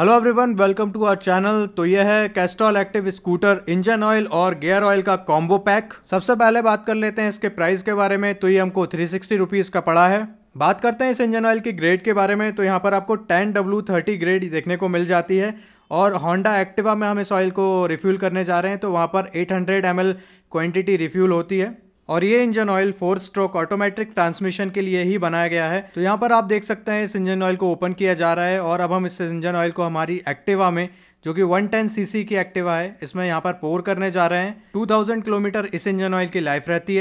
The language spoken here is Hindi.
hello everyone welcome to our channel तो यह है Castrol active scooter engine oil और गियर ऑयल का कॉम्बो पैक सबसे पहले बात कर लेते हैं इसके प्राइस के बारे में तो ये हमको थ्री सिक्सटी रुपीज़ का पड़ा है बात करते हैं इस इंजन ऑयल की ग्रेड के बारे में तो यहाँ पर आपको टेन डब्ल्यू थर्टी ग्रेड देखने को मिल जाती है और होंडा एक्टिवा में हम इस ऑयल को रिफ्यूल करने जा रहे हैं तो वहाँ पर eight hundred M quantity refuel होती है और ये engine oil four stroke automatic transmission के लिए ही बनाया गया है तो यहाँ पर आप देख सकते हैं इस इंजन ऑयल को ओपन किया जा रहा है और अब हम इस इंजन ऑयल को हमारी एक्टिवा में जो कि 110 सीसी की एक्टिवा है इसमें यहाँ पर पोर करने जा रहे हैं 2000 किलोमीटर इस इंजन ऑयल की लाइफ रहती है